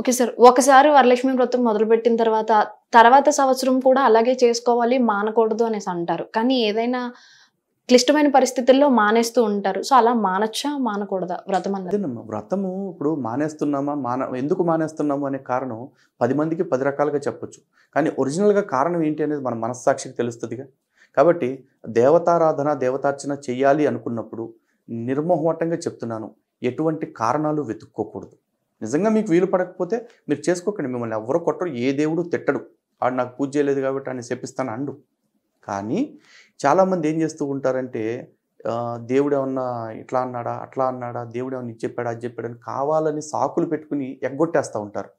okay sir ఒకసారి వరలక్ష్మి వ్రతం మొదలుపెట్టిన తర్వాత తర్వాత సంవత్సరం కూడా అలాగే చేసుకోవాలి మానకూడదు అనేసి అంటారు కానీ ఏదైనా క్లిష్టమైన పరిస్థితుల్లో మానేస్తూ ఉంటారు సో అలా మానచ్చా మానకూడదా వ్రతం అన్నది వ్రతము ఇప్పుడు మానేస్తున్నామా మాన ఎందుకు మానేస్తున్నాము అనే కారణం పది మందికి పది రకాలుగా చెప్పొచ్చు కానీ ఒరిజినల్గా కారణం ఏంటి అనేది మన మనస్సాక్షికి తెలుస్తుందిగా కాబట్టి దేవతారాధన దేవతార్చన చేయాలి అనుకున్నప్పుడు నిర్మోహటంగా చెప్తున్నాను ఎటువంటి కారణాలు వెతుక్కోకూడదు నిజంగా మీకు వీలు పడకపోతే మీరు చేసుకోకండి మిమ్మల్ని ఎవరు కొట్టరు ఏ దేవుడు తిట్టడు ఆడు నాకు పూజ చేయలేదు కాబట్టి ఆయన చెప్పిస్తాను అండు కానీ చాలామంది ఏం చేస్తూ ఉంటారంటే దేవుడు ఏమన్నా ఇట్లా అన్నాడా అట్లా అన్నాడా దేవుడు ఏమన్నా ఇది చెప్పాడా అది చెప్పాడని కావాలని సాకులు పెట్టుకుని ఎగ్గొట్టేస్తూ ఉంటారు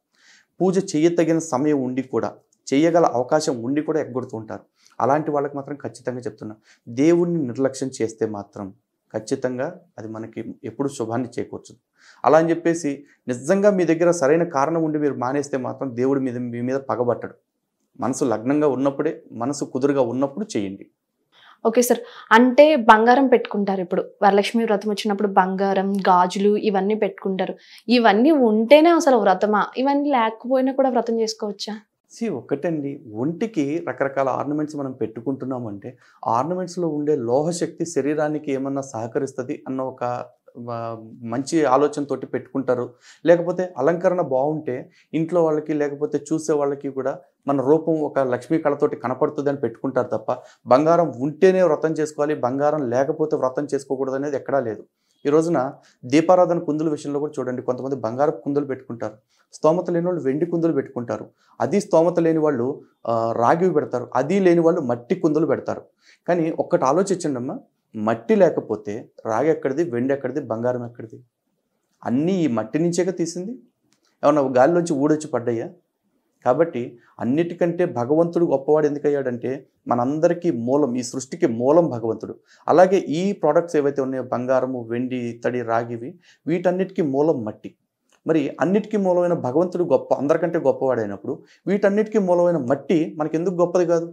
పూజ చేయతగిన సమయం ఉండి కూడా చేయగల అవకాశం ఉండి కూడా ఎగ్గొడుతూ ఉంటారు అలాంటి వాళ్ళకి మాత్రం ఖచ్చితంగా చెప్తున్నా దేవుణ్ణి నిర్లక్ష్యం చేస్తే మాత్రం ఖచ్చితంగా అది మనకి ఎప్పుడు శుభాన్ని చేకూర్చదు అలా అని చెప్పేసి నిజంగా మీ దగ్గర సరైన కారణం ఉండి మీరు మానేస్తే మాత్రం దేవుడి మీద మీ మీద పగబట్టడు మనసు లగ్నంగా ఉన్నప్పుడే మనసు కుదురుగా ఉన్నప్పుడు చేయండి ఓకే సార్ అంటే బంగారం పెట్టుకుంటారు ఇప్పుడు వరలక్ష్మి వ్రతం వచ్చినప్పుడు బంగారం గాజులు ఇవన్నీ పెట్టుకుంటారు ఇవన్నీ ఉంటేనే అసలు వ్రతమా ఇవన్నీ లేకపోయినా కూడా వ్రతం చేసుకోవచ్చా సి ఒకటండి ఒంటికి రకరకాల ఆర్నమెంట్స్ మనం పెట్టుకుంటున్నాం అంటే ఆర్నమెంట్స్లో ఉండే లోహశక్తి శరీరానికి ఏమన్నా సహకరిస్తుంది అన్న ఒక మంచి ఆలోచనతోటి పెట్టుకుంటారు లేకపోతే అలంకరణ బాగుంటే ఇంట్లో వాళ్ళకి లేకపోతే చూసే వాళ్ళకి కూడా మన రూపం ఒక లక్ష్మీ కళతోటి కనపడుతుంది అని పెట్టుకుంటారు తప్ప బంగారం ఉంటేనే వ్రతం చేసుకోవాలి బంగారం లేకపోతే వ్రతం చేసుకోకూడదు అనేది ఎక్కడా లేదు ఈ రోజున దీపారాధన కుందుల విషయంలో కూడా చూడండి కొంతమంది బంగారపు కుందులు పెట్టుకుంటారు స్తోమత లేని వాళ్ళు వెండి కుందులు పెట్టుకుంటారు అది స్తోమత లేని వాళ్ళు రాగి పెడతారు అది లేని వాళ్ళు మట్టి కుందులు పెడతారు కానీ ఒక్కటి ఆలోచించండి అమ్మా మట్టి లేకపోతే రాగి ఎక్కడిది వెండి ఎక్కడిది బంగారం ఎక్కడిది అన్నీ ఈ మట్టి నుంచేగా తీసింది ఏమన్నా గాలిలోంచి ఊడొచ్చి పడ్డాయా కాబట్టి అన్నిటికంటే భగవంతుడు గొప్పవాడు ఎందుకయ్యాడంటే మనందరికీ మూలం ఈ సృష్టికి మూలం భగవంతుడు అలాగే ఈ ప్రోడక్ట్స్ ఏవైతే ఉన్నాయో బంగారము వెండి ఇత్తడి రాగివి వీటన్నిటికీ మూలం మట్టి మరి అన్నిటికీ మూలమైన భగవంతుడు గొప్ప అందరికంటే గొప్పవాడైనప్పుడు వీటన్నిటికీ మూలమైన మట్టి మనకెందుకు గొప్పది కాదు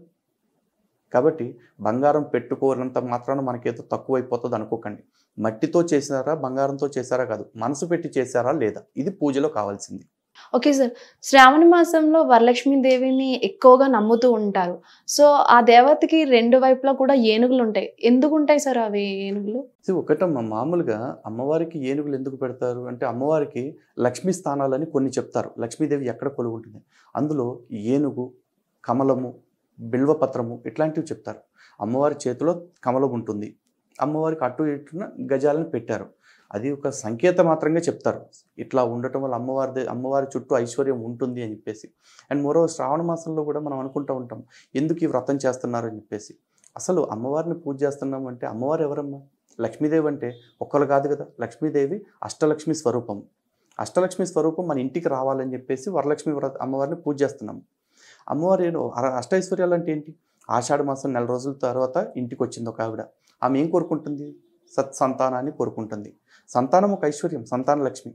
కాబట్టి బంగారం పెట్టుకోనంత మాత్రాన మనకేదో తక్కువైపోతుంది అనుకోకండి మట్టితో చేసినారా బంగారంతో చేశారా కాదు మనసు పెట్టి చేశారా లేదా ఇది పూజలో కావాల్సింది ఓకే సార్ శ్రావణ మాసంలో వరలక్ష్మి దేవిని ఎక్కువగా నమ్ముతూ ఉంటారు సో ఆ దేవతకి రెండు వైపులా కూడా ఏనుగులు ఉంటాయి ఎందుకు ఉంటాయి సార్ అవి ఏనుగులు ఒకటమ్మా మామూలుగా అమ్మవారికి ఏనుగులు ఎందుకు పెడతారు అంటే అమ్మవారికి లక్ష్మీ స్థానాలని కొన్ని చెప్తారు లక్ష్మీదేవి ఎక్కడ కొలువు ఉంటుంది అందులో ఏనుగు కమలము బిల్వపత్రము ఇట్లాంటివి చెప్తారు అమ్మవారి చేతిలో కమలం ఉంటుంది అమ్మవారికి అటు ఇటున గజాలను పెట్టారు అది ఒక సంకేత మాత్రంగా చెప్తారు ఇట్లా ఉండటం వల్ల అమ్మవారి అమ్మవారి చుట్టూ ఐశ్వర్యం ఉంటుంది అని చెప్పేసి అండ్ మరో శ్రావణ మాసంలో కూడా మనం అనుకుంటూ ఉంటాం ఎందుకు ఈ వ్రతం చేస్తున్నారు అని చెప్పేసి అసలు అమ్మవారిని పూజ చేస్తున్నాం అంటే అమ్మవారు ఎవరమ్మా లక్ష్మీదేవి అంటే ఒక్కరు కాదు కదా లక్ష్మీదేవి అష్టలక్ష్మి స్వరూపం అష్టలక్ష్మి స్వరూపం మన ఇంటికి రావాలని చెప్పేసి వరలక్ష్మి వ్రత అమ్మవారిని పూజ చేస్తున్నాం అమ్మవారు అష్టైశ్వర్యాలు అంటే ఏంటి ఆషాఢ మాసం నెల రోజుల తర్వాత ఇంటికి వచ్చింది ఒక ఆవిడ ఆమె ఏం కోరుకుంటుంది సత్సంతానాన్ని కోరుకుంటుంది సంతానం ఒక ఐశ్వర్యం సంతాన లక్ష్మి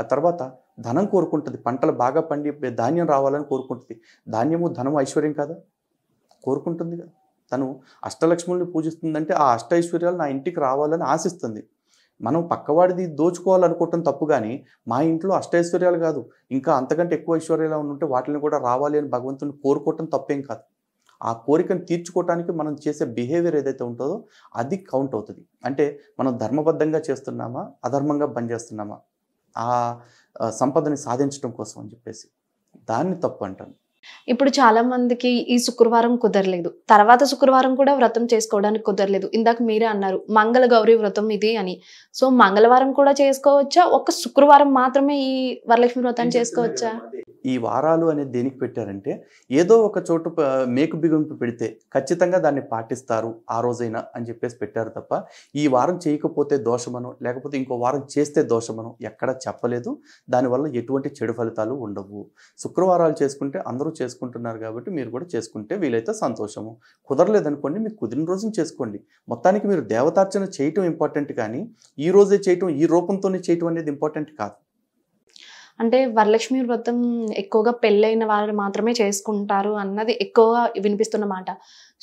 ఆ తర్వాత ధనం కోరుకుంటుంది పంటలు బాగా పండి ధాన్యం రావాలని కోరుకుంటుంది ధాన్యము ధనము ఐశ్వర్యం కాదా కోరుకుంటుంది కదా తను అష్టలక్ష్ముల్ని పూజిస్తుందంటే ఆ అష్ట ఐశ్వర్యాలు నా ఇంటికి రావాలని ఆశిస్తుంది మనం పక్కవాడిది దోచుకోవాలనుకోవటం తప్పు కానీ మా ఇంట్లో అష్టైశ్వర్యాలు కాదు ఇంకా అంతకంటే ఎక్కువ ఐశ్వర్యాలు ఉంటే వాటిని కూడా రావాలి అని భగవంతుని కోరుకోవటం తప్పేం కాదు ఆ కోరికను తీర్చుకోవటానికి మనం చేసే బిహేవియర్ ఏదైతే ఉంటుందో అది కౌంట్ అవుతుంది అంటే మనం ధర్మబద్ధంగా చేస్తున్నామా అధర్మంగా పనిచేస్తున్నామా ఆ సంపదని సాధించడం కోసం అని చెప్పేసి దాన్ని తప్పు అంటాను ఇప్పుడు చాలా మందికి ఈ శుక్రవారం కుదరలేదు తర్వాత శుక్రవారం కూడా వ్రతం చేసుకోవడానికి కుదరలేదు ఇందాక మీరే అన్నారు మంగళ గౌరీ వ్రతం ఇది అని సో మంగళవారం కూడా చేసుకోవచ్చా ఒక శుక్రవారం మాత్రమే ఈ వరలక్ష్మి వ్రతం చేసుకోవచ్చా ఈ వారాలు అనేది దేనికి పెట్టారంటే ఏదో ఒక చోటు మేకు బిగింపు పెడితే ఖచ్చితంగా దాన్ని పాటిస్తారు ఆ రోజైనా అని చెప్పేసి పెట్టారు తప్ప ఈ వారం చేయకపోతే దోషమను లేకపోతే ఇంకో వారం చేస్తే దోషమను ఎక్కడ చెప్పలేదు దానివల్ల ఎటువంటి చెడు ఫలితాలు ఉండవు శుక్రవారాలు చేసుకుంటే అందరూ చేసుకుంటున్నారు కాబట్టి మీరు కూడా చేసుకుంటే వీలైతే సంతోషము కుదరలేదనుకోండి మీకు కుదిరిన రోజున చేసుకోండి మొత్తానికి మీరు దేవతార్చన చేయటం ఇంపార్టెంట్ కానీ ఈ రోజే చేయటం ఈ రూపంతోనే చేయటం అనేది ఇంపార్టెంట్ కాదు అంటే వరలక్ష్మి వ్రతం ఎక్కువగా పెళ్ళైన వాళ్ళు మాత్రమే చేసుకుంటారు అన్నది ఎక్కువగా వినిపిస్తున్నమాట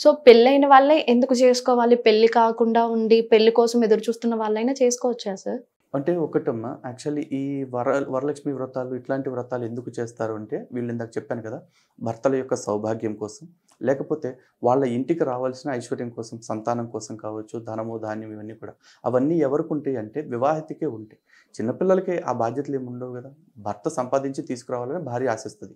సో పెళ్ళైన వాళ్ళే ఎందుకు చేసుకోవాలి పెళ్లి కాకుండా ఉండి పెళ్లి కోసం ఎదురు చూస్తున్న వాళ్ళైనా చేసుకోవచ్చా సార్ అంటే ఒకటమ్మా యాక్చువల్లీ ఈ వర వరలక్ష్మి వ్రతాలు ఇట్లాంటి వ్రతాలు ఎందుకు చేస్తారు అంటే వీళ్ళు ఇందాక చెప్పాను కదా భర్తల యొక్క సౌభాగ్యం కోసం లేకపోతే వాళ్ళ ఇంటికి రావాల్సిన ఐశ్వర్యం కోసం సంతానం కోసం కావచ్చు ధనము ధాన్యం ఇవన్నీ కూడా అవన్నీ ఎవరికి ఉంటాయి అంటే వివాహితకే ఉంటాయి చిన్నపిల్లలకి ఆ బాధ్యతలు ఏముండవు ఉండవు కదా భర్త సంపాదించి తీసుకురావాలని భార్య ఆశిస్తుంది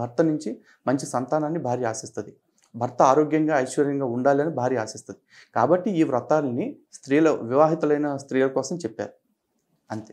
భర్త నుంచి మంచి సంతానాన్ని భార్య ఆశిస్తుంది భర్త ఆరోగ్యంగా ఐశ్వర్యంగా ఉండాలని భార్య ఆశిస్తుంది కాబట్టి ఈ వ్రతాలని స్త్రీల వివాహితులైన స్త్రీల కోసం చెప్పారు అంతే